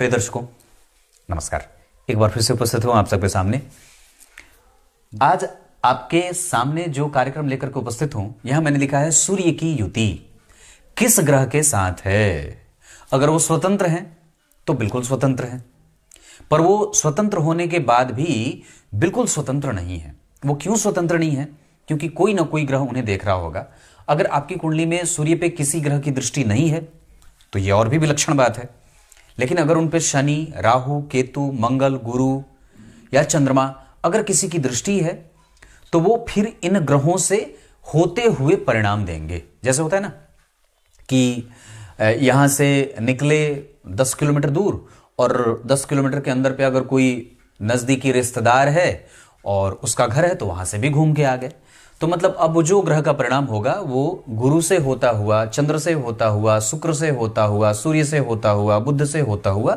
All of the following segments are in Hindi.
प्रिय दर्शकों नमस्कार एक बार फिर से उपस्थित हूं आप सबके सामने आज आपके सामने जो कार्यक्रम लेकर के उपस्थित हूं यहां मैंने लिखा है सूर्य की युति किस ग्रह के साथ है अगर वो स्वतंत्र हैं तो बिल्कुल स्वतंत्र हैं पर वो स्वतंत्र होने के बाद भी बिल्कुल स्वतंत्र नहीं है वो क्यों स्वतंत्र नहीं है क्योंकि कोई ना कोई ग्रह उन्हें देख रहा होगा अगर आपकी कुंडली में सूर्य पे किसी ग्रह की दृष्टि नहीं है तो यह और भी विलक्षण बात है लेकिन अगर उन पर शनि राहु केतु मंगल गुरु या चंद्रमा अगर किसी की दृष्टि है तो वो फिर इन ग्रहों से होते हुए परिणाम देंगे जैसे होता है ना कि यहां से निकले दस किलोमीटर दूर और दस किलोमीटर के अंदर पे अगर कोई नज़दीकी रिश्तेदार है और उसका घर है तो वहां से भी घूम के आ गए तो मतलब अब जो ग्रह का परिणाम होगा वो गुरु से होता हुआ चंद्र से होता हुआ शुक्र से होता हुआ सूर्य से होता हुआ बुद्ध से होता हुआ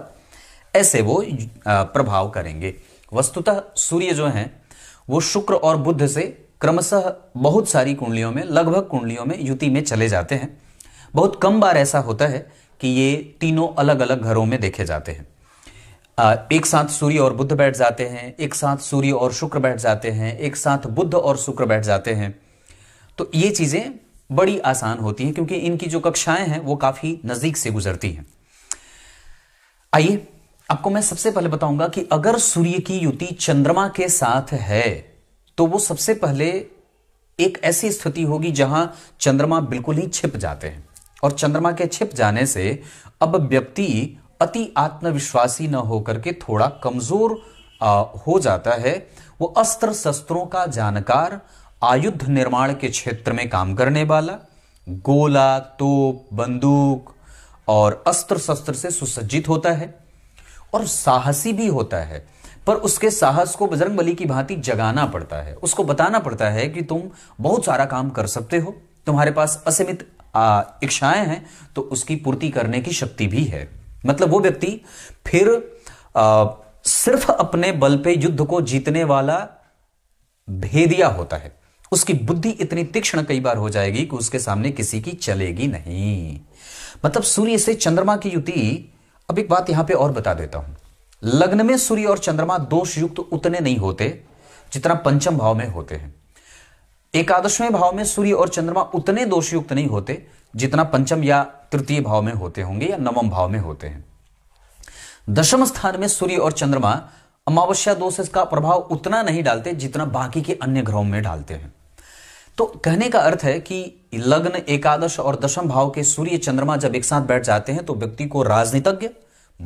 ऐसे वो प्रभाव करेंगे वस्तुतः सूर्य जो है वो शुक्र और बुद्ध से क्रमशः बहुत सारी कुंडलियों में लगभग कुंडलियों में युति में चले जाते हैं बहुत कम बार ऐसा होता है कि ये तीनों अलग अलग घरों में देखे जाते हैं एक साथ सूर्य और बुद्ध बैठ जाते हैं एक साथ सूर्य और शुक्र बैठ जाते हैं एक साथ बुद्ध और शुक्र बैठ जाते हैं तो ये चीज़ें बड़ी आसान होती हैं क्योंकि इनकी जो कक्षाएं हैं वो काफ़ी नज़दीक से गुजरती हैं आइए आपको मैं सबसे पहले बताऊंगा कि अगर सूर्य की युति चंद्रमा के साथ है तो वो सबसे पहले एक ऐसी स्थिति होगी जहां चंद्रमा बिल्कुल ही छिप जाते हैं और चंद्रमा के छिप जाने से अब व्यक्ति अति आत्मविश्वासी न होकर के थोड़ा कमजोर हो जाता है वो अस्त्र शस्त्रों का जानकार आयुध निर्माण के क्षेत्र में काम करने वाला गोला तोप बंदूक और अस्त्र शस्त्र से सुसज्जित होता है और साहसी भी होता है पर उसके साहस को बजरंग बली की भांति जगाना पड़ता है उसको बताना पड़ता है कि तुम बहुत सारा काम कर सकते हो तुम्हारे पास असीमित इच्छाएं हैं तो उसकी पूर्ति करने की शक्ति भी है मतलब वो व्यक्ति फिर आ, सिर्फ अपने बल पे युद्ध को जीतने वाला भेदिया होता है उसकी बुद्धि इतनी तीक्ष्ण कई बार हो जाएगी कि उसके सामने किसी की चलेगी नहीं मतलब सूर्य से चंद्रमा की युति अब एक बात यहां पे और बता देता हूं लग्न में सूर्य और चंद्रमा दोष युक्त उतने नहीं होते जितना पंचम भाव में होते हैं एकादशवें भाव में सूर्य और चंद्रमा उतने दोषयुक्त नहीं होते जितना पंचम या तृतीय भाव में होते होंगे या नवम भाव में होते हैं दशम स्थान में सूर्य और चंद्रमा अमावस्या दोष इसका प्रभाव उतना नहीं डालते जितना बाकी के अन्य ग्रहों में डालते हैं तो कहने का अर्थ है कि लग्न एकादश और दशम भाव के सूर्य चंद्रमा जब एक साथ बैठ जाते हैं तो व्यक्ति को राजनीतज्ञ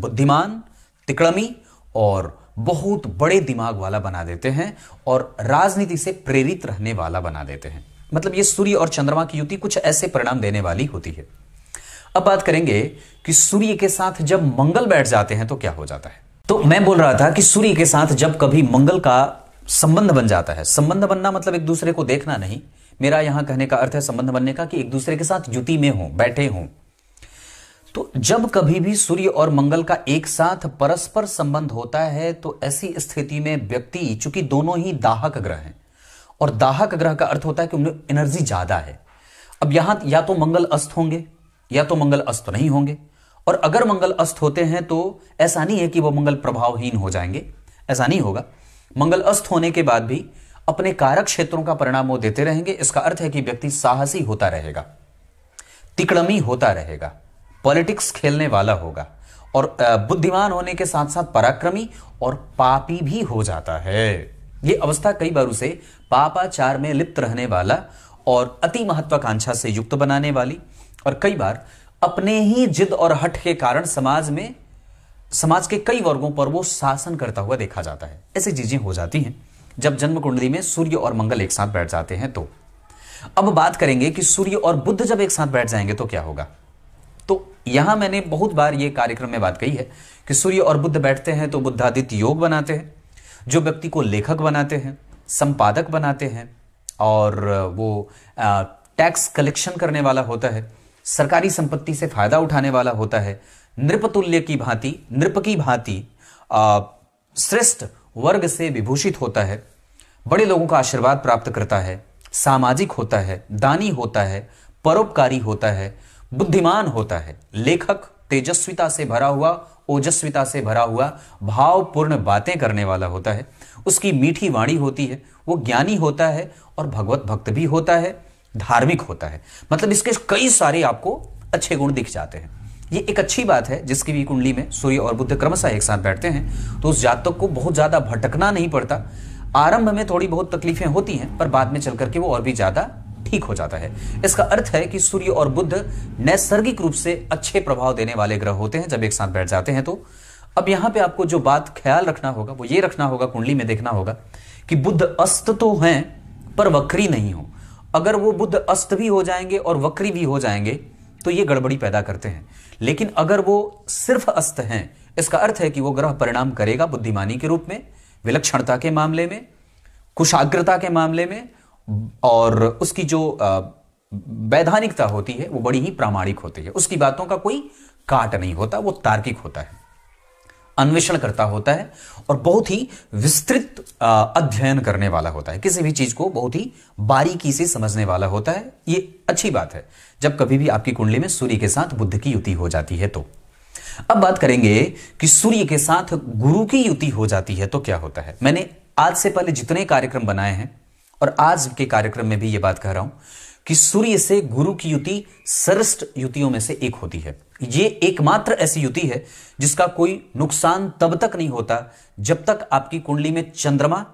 बुद्धिमान तिकड़मी और बहुत बड़े दिमाग वाला बना देते हैं और राजनीति से प्रेरित रहने वाला बना देते हैं मतलब ये सूर्य और चंद्रमा की युति कुछ ऐसे परिणाम देने वाली होती है अब बात करेंगे कि सूर्य के साथ जब मंगल बैठ जाते हैं तो क्या हो जाता है तो मैं बोल रहा था कि सूर्य के साथ जब कभी मंगल का संबंध बन जाता है संबंध बनना मतलब एक दूसरे को देखना नहीं मेरा यहां कहने का अर्थ है संबंध बनने का कि एक दूसरे के साथ युति में हो बैठे हों तो जब कभी भी सूर्य और मंगल का एक साथ परस्पर संबंध होता है तो ऐसी स्थिति में व्यक्ति चूंकि दोनों ही दाहक ग्रह हैं और दाहक ग्रह का अर्थ होता है कि उनमें एनर्जी ज्यादा है अब यहां या तो मंगल अस्त होंगे या तो मंगल अस्त नहीं होंगे और अगर मंगल अस्त होते हैं तो ऐसा नहीं है कि वह मंगल प्रभावहीन हो जाएंगे ऐसा नहीं होगा मंगल अस्त होने के बाद भी अपने कारक क्षेत्रों का परिणाम वो देते रहेंगे इसका अर्थ है कि व्यक्ति साहसी होता रहेगा तिकड़मी होता रहेगा पॉलिटिक्स खेलने वाला होगा और बुद्धिमान होने के साथ साथ पराक्रमी और पापी भी हो जाता है यह अवस्था कई बार उसे पापाचार में लिप्त रहने वाला और अति महत्वाकांक्षा से युक्त बनाने वाली और कई बार अपने ही जिद और हट के कारण समाज में समाज के कई वर्गों पर वो शासन करता हुआ देखा जाता है ऐसी चीजें हो जाती हैं जब जन्म कुंडली में सूर्य और मंगल एक साथ बैठ जाते हैं तो अब बात करेंगे कि सूर्य और बुद्ध जब एक साथ बैठ जाएंगे तो क्या होगा तो यहां मैंने बहुत बार ये कार्यक्रम में बात कही है कि सूर्य और बुद्ध बैठते हैं तो बुद्धादित्य योग बनाते हैं जो व्यक्ति को लेखक बनाते हैं संपादक बनाते हैं और वो टैक्स कलेक्शन करने वाला होता है सरकारी संपत्ति से फायदा उठाने वाला होता है नृपतुल्य की भांति नृप की भांति श्रेष्ठ वर्ग से विभूषित होता है बड़े लोगों का आशीर्वाद प्राप्त करता है सामाजिक होता है दानी होता है परोपकारी होता है बुद्धिमान होता है लेखक तेजस्विता से भरा हुआ ओजस्विता से भरा हुआ भावपूर्ण बातें करने वाला होता है उसकी मीठी वाणी होती है वो ज्ञानी होता है और भगवत भक्त भी होता है धार्मिक होता है मतलब इसके कई सारे आपको अच्छे गुण दिख जाते हैं ये एक अच्छी बात है जिसकी भी कुंडली में सूर्य और बुद्ध क्रमशः एक साथ बैठते हैं तो उस जातक को बहुत ज़्यादा भटकना नहीं पड़ता आरंभ में थोड़ी बहुत तकलीफें होती हैं पर बाद में चल करके वो और भी ज़्यादा ठीक हो जाता है इसका अर्थ है कि सूर्य और बुद्ध नैसर्गिक रूप से अच्छे प्रभाव देने वाले ग्रह होते हैं जब एक साथ बैठ जाते हैं तो अब यहां पे आपको जो बात ख्याल रखना होगा वो ये रखना होगा कुंडली में देखना होगा कि बुद्ध अस्त तो हैं पर वक्री नहीं हो अगर वो बुद्ध अस्त भी हो जाएंगे और वक्री भी हो जाएंगे तो ये गड़बड़ी पैदा करते हैं लेकिन अगर वो सिर्फ अस्त हैं इसका अर्थ है कि वो ग्रह परिणाम करेगा बुद्धिमानी के रूप में विलक्षणता के मामले में कुशाग्रता के मामले में और उसकी जो वैधानिकता होती है वो बड़ी ही प्रामाणिक होती है उसकी बातों का कोई काट नहीं होता वो तार्किक होता है अन्वेषण करता होता है और बहुत ही विस्तृत अध्ययन करने वाला होता है किसी भी चीज को बहुत ही बारीकी से समझने वाला होता है ये अच्छी बात है जब कभी भी आपकी कुंडली में सूर्य के साथ बुद्ध की युति हो जाती है तो अब बात करेंगे कि सूर्य के साथ गुरु की युति हो जाती है तो क्या होता है मैंने आज से पहले जितने कार्यक्रम बनाए हैं और आज के कार्यक्रम में भी यह बात कह रहा हूं कि सूर्य से गुरु की युति सरस्ट युतियों में से एक होती है ये एकमात्र ऐसी युति है जिसका कोई नुकसान तब तक नहीं होता जब तक आपकी कुंडली में चंद्रमा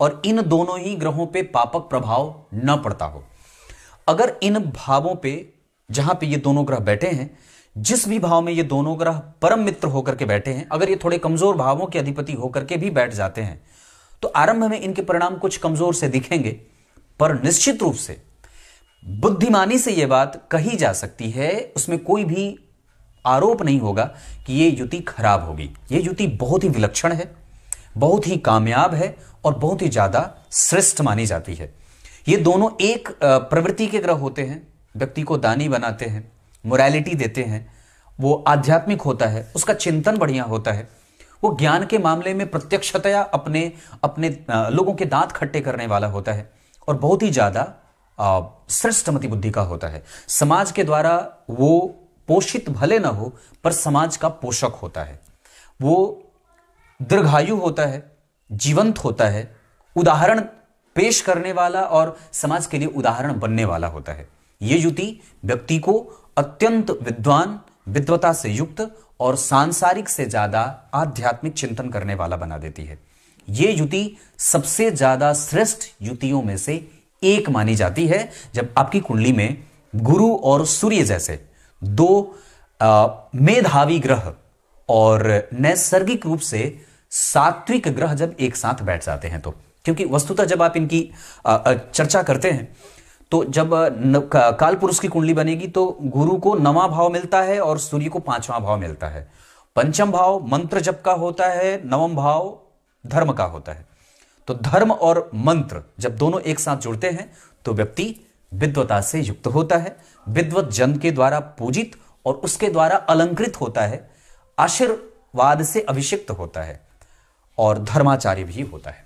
और इन दोनों ही ग्रहों पे पापक प्रभाव न पड़ता हो अगर इन भावों पे जहां पे ये दोनों ग्रह बैठे हैं जिस भी भाव में ये दोनों ग्रह परम मित्र होकर के बैठे हैं अगर ये थोड़े कमजोर भावों के अधिपति होकर के भी बैठ जाते हैं तो आरंभ में इनके परिणाम कुछ कमजोर से दिखेंगे पर निश्चित रूप से बुद्धिमानी से यह बात कही जा सकती है उसमें कोई भी आरोप नहीं होगा कि यह युति खराब होगी ये युति बहुत ही विलक्षण है बहुत ही कामयाब है और बहुत ही ज़्यादा श्रेष्ठ मानी जाती है ये दोनों एक प्रवृत्ति के ग्रह होते हैं व्यक्ति को दानी बनाते हैं मोरालिटी देते हैं वो आध्यात्मिक होता है उसका चिंतन बढ़िया होता है वो ज्ञान के मामले में प्रत्यक्षतया अपने अपने लोगों के दांत खट्टे करने वाला होता है और बहुत ही ज़्यादा श्रेष्ठ बुद्धि का होता है समाज के द्वारा वो पोषित भले ना हो पर समाज का पोषक होता है वो दीर्घायु होता है जीवंत होता है उदाहरण पेश करने वाला और समाज के लिए उदाहरण बनने वाला होता है ये युति व्यक्ति को अत्यंत विद्वान विद्वता से युक्त और सांसारिक से ज्यादा आध्यात्मिक चिंतन करने वाला बना देती है ये युति सबसे ज्यादा श्रेष्ठ युतियों में से एक मानी जाती है जब आपकी कुंडली में गुरु और सूर्य जैसे दो आ, मेधावी ग्रह और नैसर्गिक रूप से सात्विक ग्रह जब एक साथ बैठ जाते हैं तो क्योंकि वस्तुतः जब आप इनकी चर्चा करते हैं तो जब काल पुरुष की कुंडली बनेगी तो गुरु को नवा भाव मिलता है और सूर्य को पांचवा भाव मिलता है पंचम भाव मंत्र जप का होता है नवम भाव धर्म का होता है तो धर्म और मंत्र जब दोनों एक साथ जुड़ते हैं तो व्यक्ति विद्वता से युक्त होता है विद्वत जन के द्वारा पूजित और उसके द्वारा अलंकृत होता है आशीर्वाद से अभिषिक्त होता है और धर्माचार्य भी होता है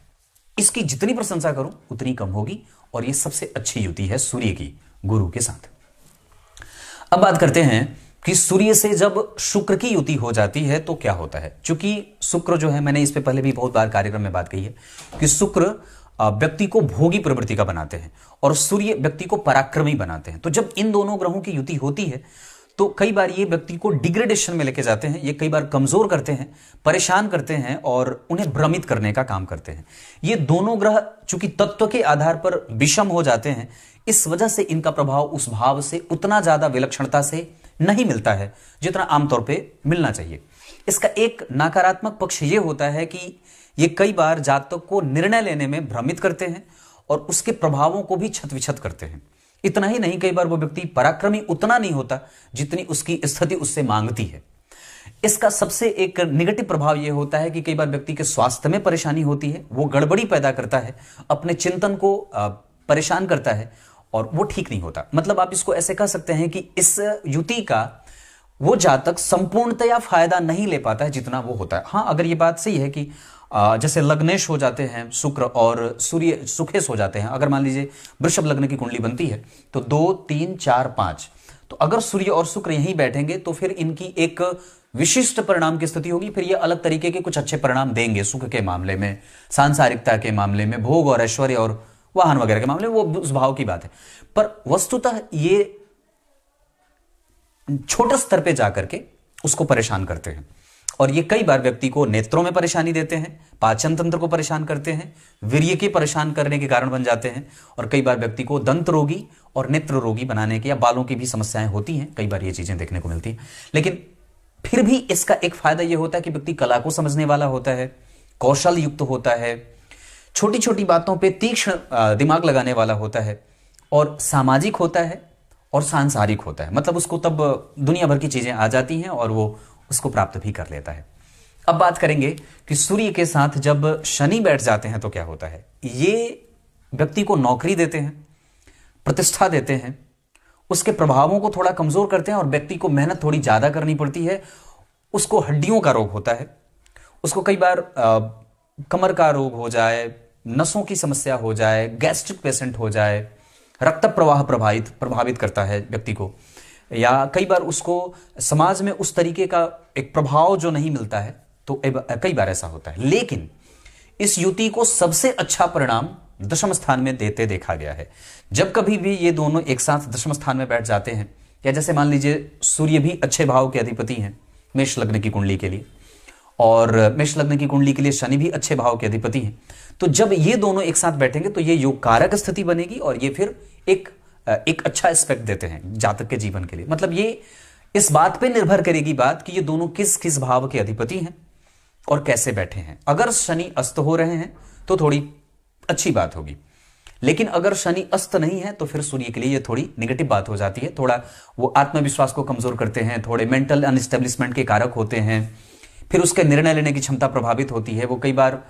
इसकी जितनी प्रशंसा करूं उतनी कम होगी और यह सबसे अच्छी युति है सूर्य की गुरु के साथ अब बात करते हैं कि सूर्य से जब शुक्र की युति हो जाती है तो क्या होता है क्योंकि शुक्र जो है मैंने इस पे पहले भी बहुत बार कार्यक्रम में बात कही है कि शुक्र व्यक्ति को भोगी प्रवृत्ति का बनाते हैं और सूर्य व्यक्ति को पराक्रमी बनाते हैं तो जब इन दोनों ग्रहों की युति होती है तो कई बार ये व्यक्ति को डिग्रेडेशन में लेके जाते हैं ये कई बार कमजोर करते हैं परेशान करते हैं और उन्हें भ्रमित करने का काम करते हैं ये दोनों ग्रह चूंकि तत्व के आधार पर विषम हो जाते हैं इस वजह से इनका प्रभाव उस भाव से उतना ज्यादा विलक्षणता से नहीं मिलता है जितना आमतौर पर मिलना चाहिए इसका एक नकारात्मक पक्ष ये होता है कि ये कई बार जातक को निर्णय लेने में भ्रमित करते हैं और उसके प्रभावों को भी छत विछत करते हैं इतना ही नहीं कई बार वो व्यक्ति पराक्रमी उतना नहीं होता जितनी उसकी स्थिति उससे मांगती है इसका सबसे एक निगेटिव प्रभाव यह होता है कि कई बार व्यक्ति के स्वास्थ्य में परेशानी होती है वो गड़बड़ी पैदा करता है अपने चिंतन को परेशान करता है और वो ठीक नहीं होता मतलब आप इसको ऐसे कह सकते हैं कि इस युति का वो जातक संपूर्णतया फायदा नहीं ले पाता है जितना वो होता है हाँ अगर ये बात सही है कि जैसे लग्नेश हो जाते हैं शुक्र और सूर्य सुखेश हो जाते हैं अगर मान लीजिए वृषभ लग्न की कुंडली बनती है तो दो तीन चार पांच तो अगर सूर्य और शुक्र यहीं बैठेंगे तो फिर इनकी एक विशिष्ट परिणाम की स्थिति होगी फिर ये अलग तरीके के कुछ अच्छे परिणाम देंगे सुख के मामले में सांसारिकता के मामले में भोग और ऐश्वर्य और वाहन वगैरह के मामले वो उस भाव की बात है पर वस्तुतः ये छोटे स्तर पे जा करके उसको परेशान करते हैं और ये कई बार व्यक्ति को नेत्रों में परेशानी देते हैं पाचन तंत्र को परेशान करते हैं वीर्य के परेशान करने के कारण बन जाते हैं और कई बार व्यक्ति को दंत रोगी और नेत्र रोगी बनाने के या बालों की भी समस्याएं होती हैं कई बार ये चीजें देखने को मिलती हैं लेकिन फिर भी इसका एक फायदा यह होता है कि व्यक्ति कला को समझने वाला होता है कौशल युक्त होता है छोटी छोटी बातों पे तीक्ष्ण दिमाग लगाने वाला होता है और सामाजिक होता है और सांसारिक होता है मतलब उसको तब दुनिया भर की चीज़ें आ जाती हैं और वो उसको प्राप्त भी कर लेता है अब बात करेंगे कि सूर्य के साथ जब शनि बैठ जाते हैं तो क्या होता है ये व्यक्ति को नौकरी देते हैं प्रतिष्ठा देते हैं उसके प्रभावों को थोड़ा कमज़ोर करते हैं और व्यक्ति को मेहनत थोड़ी ज़्यादा करनी पड़ती है उसको हड्डियों का रोग होता है उसको कई बार आ, कमर का रोग हो जाए नसों की समस्या हो जाए गैस्ट्रिक पेशेंट हो जाए रक्त प्रवाह प्रभावित प्रभावित करता है व्यक्ति को या कई बार उसको समाज में उस तरीके का एक प्रभाव जो नहीं मिलता है तो कई बार ऐसा होता है लेकिन इस युति को सबसे अच्छा परिणाम दशम स्थान में देते देखा गया है जब कभी भी ये दोनों एक साथ दशम स्थान में बैठ जाते हैं या जैसे मान लीजिए सूर्य भी अच्छे भाव के अधिपति हैं मेष लग्न की कुंडली के लिए और मेष लग्न की कुंडली के लिए शनि भी अच्छे भाव के अधिपति हैं तो जब ये दोनों एक साथ बैठेंगे तो ये योग कारक स्थिति बनेगी और ये फिर एक एक अच्छा एस्पेक्ट देते हैं जातक के जीवन के लिए मतलब ये इस बात पे निर्भर करेगी बात कि ये दोनों किस किस भाव के अधिपति हैं और कैसे बैठे हैं अगर शनि अस्त हो रहे हैं तो थोड़ी अच्छी बात होगी लेकिन अगर शनि अस्त नहीं है तो फिर सूर्य के लिए ये थोड़ी निगेटिव बात हो जाती है थोड़ा वो आत्मविश्वास को कमजोर करते हैं थोड़े मेंटल अनस्टेब्लिशमेंट के कारक होते हैं फिर उसके निर्णय लेने की क्षमता प्रभावित होती है वो कई बार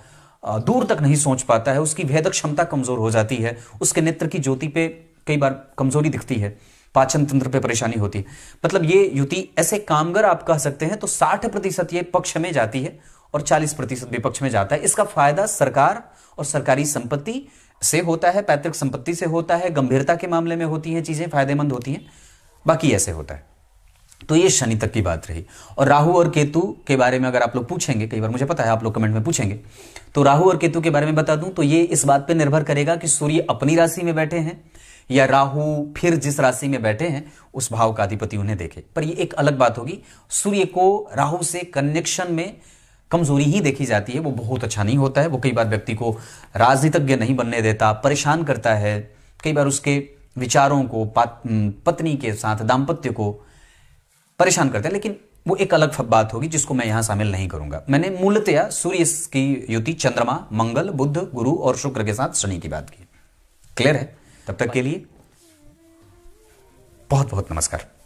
दूर तक नहीं सोच पाता है उसकी भेदक क्षमता कमजोर हो जाती है उसके नेत्र की ज्योति पे कई बार कमजोरी दिखती है पाचन तंत्र पे परेशानी होती है मतलब ये युति ऐसे कामगर आप कह सकते हैं तो 60 प्रतिशत ये पक्ष में जाती है और 40 प्रतिशत विपक्ष में जाता है इसका फायदा सरकार और सरकारी संपत्ति से होता है पैतृक संपत्ति से होता है गंभीरता के मामले में होती है चीजें फायदेमंद होती हैं बाकी ऐसे होता है तो ये शनि तक की बात रही और राहु और केतु के बारे में अगर आप लोग पूछेंगे कई बार मुझे पता है आप लोग कमेंट में पूछेंगे तो राहु और केतु के बारे में बता दूं तो ये इस बात पर निर्भर करेगा कि सूर्य अपनी राशि में बैठे हैं या राहु फिर जिस राशि में बैठे हैं उस भाव का अधिपति उन्हें देखे पर यह एक अलग बात होगी सूर्य को राहु से कनेक्शन में कमजोरी ही देखी जाती है वो बहुत अच्छा नहीं होता है वो कई बार व्यक्ति को राजनीतिज्ञ नहीं बनने देता परेशान करता है कई बार उसके विचारों को पत्नी के साथ दाम्पत्य को परेशान करते हैं लेकिन वो एक अलग बात होगी जिसको मैं यहां शामिल नहीं करूंगा मैंने मूलतया सूर्य की युति चंद्रमा मंगल बुद्ध गुरु और शुक्र के साथ शनि की बात की क्लियर है तब तक के लिए बहुत बहुत नमस्कार